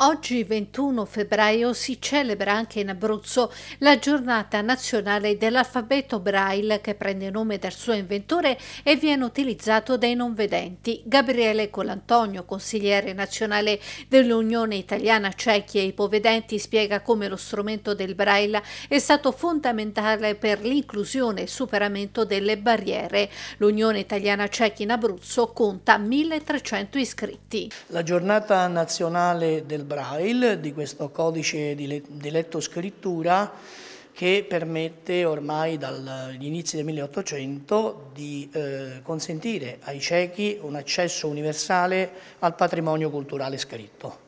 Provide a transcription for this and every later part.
Oggi 21 febbraio si celebra anche in Abruzzo la giornata nazionale dell'alfabeto braille che prende nome dal suo inventore e viene utilizzato dai non vedenti. Gabriele Colantonio, consigliere nazionale dell'Unione Italiana Cecchi e Ipovedenti, spiega come lo strumento del braille è stato fondamentale per l'inclusione e il superamento delle barriere. L'Unione Italiana Cecchi in Abruzzo conta 1300 iscritti. La giornata nazionale del Braille, di questo codice di, di scrittura che permette ormai dagli inizi del 1800 di eh, consentire ai ciechi un accesso universale al patrimonio culturale scritto.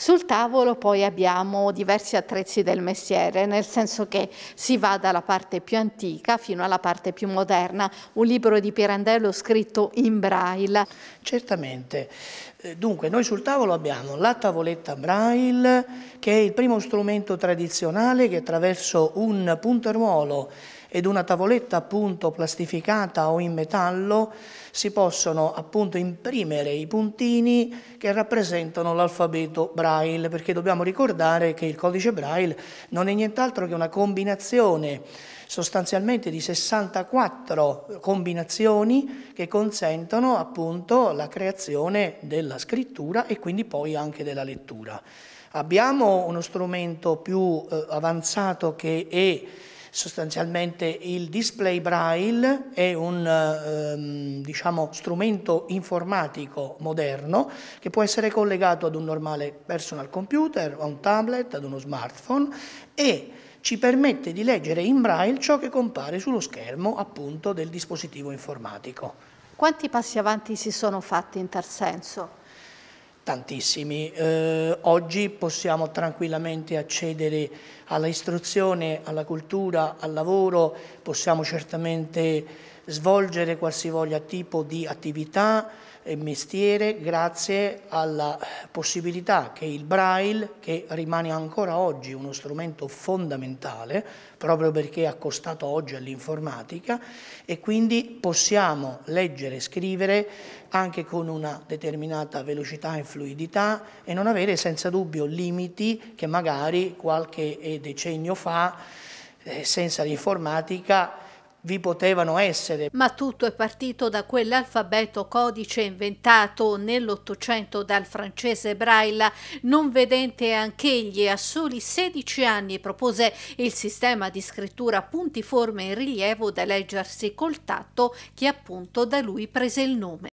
Sul tavolo poi abbiamo diversi attrezzi del mestiere, nel senso che si va dalla parte più antica fino alla parte più moderna, un libro di Pirandello scritto in braille. Certamente, eh, dunque noi sul tavolo abbiamo la tavoletta braille che è il primo strumento tradizionale che attraverso un punteruolo ed una tavoletta appunto plastificata o in metallo si possono appunto imprimere i puntini che rappresentano l'alfabeto braille, perché dobbiamo ricordare che il codice braille non è nient'altro che una combinazione sostanzialmente di 64 combinazioni che consentono appunto la creazione della scrittura e quindi poi anche della lettura. Abbiamo uno strumento più eh, avanzato che è Sostanzialmente il display braille è un ehm, diciamo, strumento informatico moderno che può essere collegato ad un normale personal computer, a un tablet, ad uno smartphone e ci permette di leggere in braille ciò che compare sullo schermo appunto del dispositivo informatico. Quanti passi avanti si sono fatti in tal senso? Tantissimi. Eh, oggi possiamo tranquillamente accedere all'istruzione, alla cultura, al lavoro, possiamo certamente svolgere qualsivoglia tipo di attività e mestiere grazie alla possibilità che il braille, che rimane ancora oggi uno strumento fondamentale, proprio perché è accostato oggi all'informatica, e quindi possiamo leggere e scrivere anche con una determinata velocità e fluidità e non avere senza dubbio limiti che magari qualche decennio fa, eh, senza l'informatica, vi potevano essere. Ma tutto è partito da quell'alfabeto codice inventato nell'Ottocento dal francese Braille, non vedente anch'egli a soli 16 anni propose il sistema di scrittura puntiforme in rilievo da leggersi col tatto che appunto da lui prese il nome.